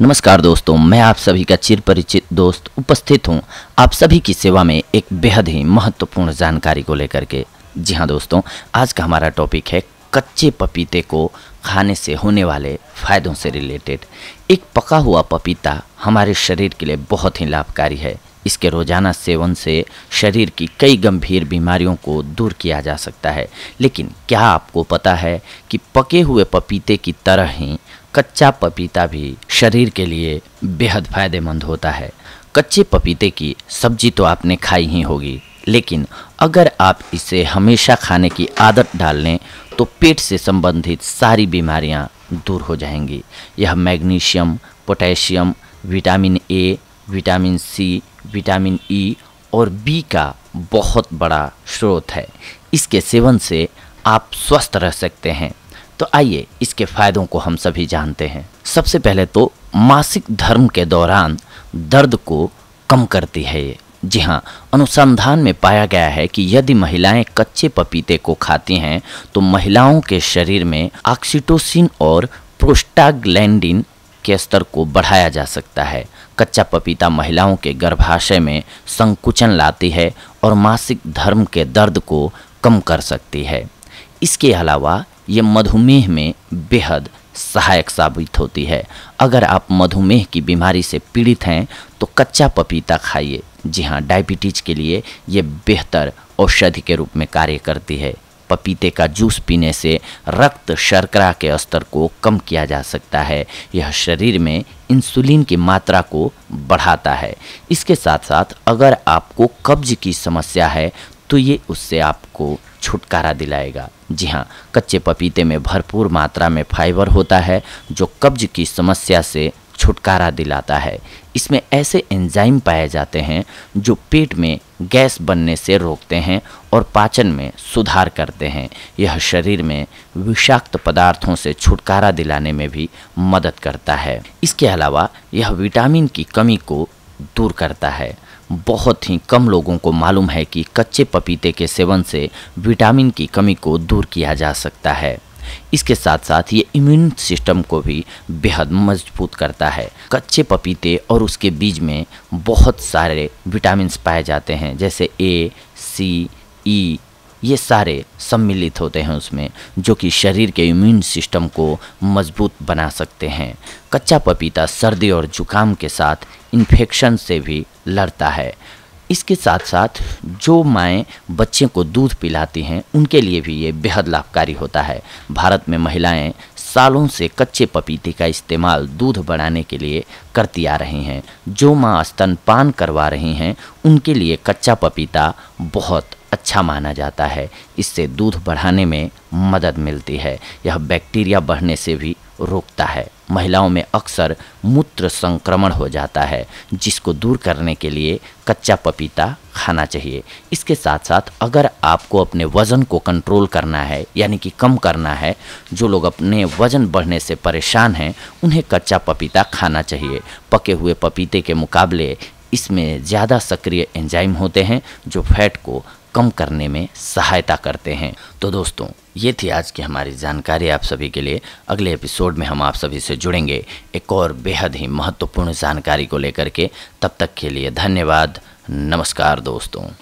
नमस्कार दोस्तों मैं आप सभी का चिर परिचित दोस्त उपस्थित हूं आप सभी की सेवा में एक बेहद ही महत्वपूर्ण जानकारी को लेकर के जी हाँ दोस्तों आज का हमारा टॉपिक है कच्चे पपीते को खाने से होने वाले फ़ायदों से रिलेटेड एक पका हुआ पपीता हमारे शरीर के लिए बहुत ही लाभकारी है इसके रोजाना सेवन से शरीर की कई गंभीर बीमारियों को दूर किया जा सकता है लेकिन क्या आपको पता है कि पके हुए पपीते की तरह ही कच्चा पपीता भी शरीर के लिए बेहद फायदेमंद होता है कच्चे पपीते की सब्जी तो आपने खाई ही होगी लेकिन अगर आप इसे हमेशा खाने की आदत डाल लें तो पेट से संबंधित सारी बीमारियां दूर हो जाएंगी यह magnesium potassium vitamin A vitamin C vitamin E और बी का बहुत बड़ा स्रोत है इसके सेवन से आप स्वस्थ रह सकते हैं तो आइए इसके फायदों को हम सभी जानते हैं सबसे पहले तो मासिक धर्म के दौरान दर्द को कम करती है ये जी हाँ अनुसंधान में पाया गया है कि यदि महिलाएं कच्चे पपीते को खाती हैं तो महिलाओं के शरीर में ऑक्सीटोसिन और प्रोस्टाग्लैंडिन के स्तर को बढ़ाया जा सकता है कच्चा पपीता महिलाओं के गर्भाशय में संकुचन लाती है और मासिक धर्म के दर्द को कम कर सकती है इसके अलावा ये मधुमेह में बेहद सहायक साबित होती है अगर आप मधुमेह की बीमारी से पीड़ित हैं तो कच्चा पपीता खाइए जी हाँ डायबिटीज के लिए ये बेहतर औषधि के रूप में कार्य करती है पपीते का जूस पीने से रक्त शर्करा के स्तर को कम किया जा सकता है यह शरीर में इंसुलिन की मात्रा को बढ़ाता है इसके साथ साथ अगर आपको कब्ज की समस्या है तो ये उससे आपको छुटकारा दिलाएगा जी हाँ कच्चे पपीते में भरपूर मात्रा में फाइबर होता है जो कब्ज की समस्या से छुटकारा दिलाता है इसमें ऐसे एंजाइम पाए जाते हैं जो पेट में गैस बनने से रोकते हैं और पाचन में सुधार करते हैं यह शरीर में विषाक्त पदार्थों से छुटकारा दिलाने में भी मदद करता है इसके अलावा यह विटामिन की कमी को दूर करता है बहुत ही कम लोगों को मालूम है कि कच्चे पपीते के सेवन से विटामिन की कमी को दूर किया जा सकता है इसके साथ साथ ये इम्यून सिस्टम को भी बेहद मजबूत करता है कच्चे पपीते और उसके बीज में बहुत सारे विटामिन पाए जाते हैं जैसे ए सी ई ये सारे सम्मिलित होते हैं उसमें जो कि शरीर के इम्यून सिस्टम को मजबूत बना सकते हैं कच्चा पपीता सर्दी और जुकाम के साथ इन्फेक्शन से भी लड़ता है इसके साथ साथ जो माएँ बच्चे को दूध पिलाती हैं उनके लिए भी ये बेहद लाभकारी होता है भारत में महिलाएं सालों से कच्चे पपीते का इस्तेमाल दूध बढ़ाने के लिए करती आ रही हैं जो माँ स्तनपान करवा रही हैं उनके लिए कच्चा पपीता बहुत अच्छा माना जाता है इससे दूध बढ़ाने में मदद मिलती है यह बैक्टीरिया बढ़ने से भी रोकता है महिलाओं में अक्सर मूत्र संक्रमण हो जाता है जिसको दूर करने के लिए कच्चा पपीता खाना चाहिए इसके साथ साथ अगर आपको अपने वज़न को कंट्रोल करना है यानी कि कम करना है जो लोग अपने वज़न बढ़ने से परेशान हैं उन्हें कच्चा पपीता खाना चाहिए पके हुए पपीते के मुकाबले इसमें ज़्यादा सक्रिय एंजाइम होते हैं जो फैट को कम करने में सहायता करते हैं तो दोस्तों ये थी आज की हमारी जानकारी आप सभी के लिए अगले एपिसोड में हम आप सभी से जुड़ेंगे एक और बेहद ही महत्वपूर्ण जानकारी को लेकर के तब तक के लिए धन्यवाद नमस्कार दोस्तों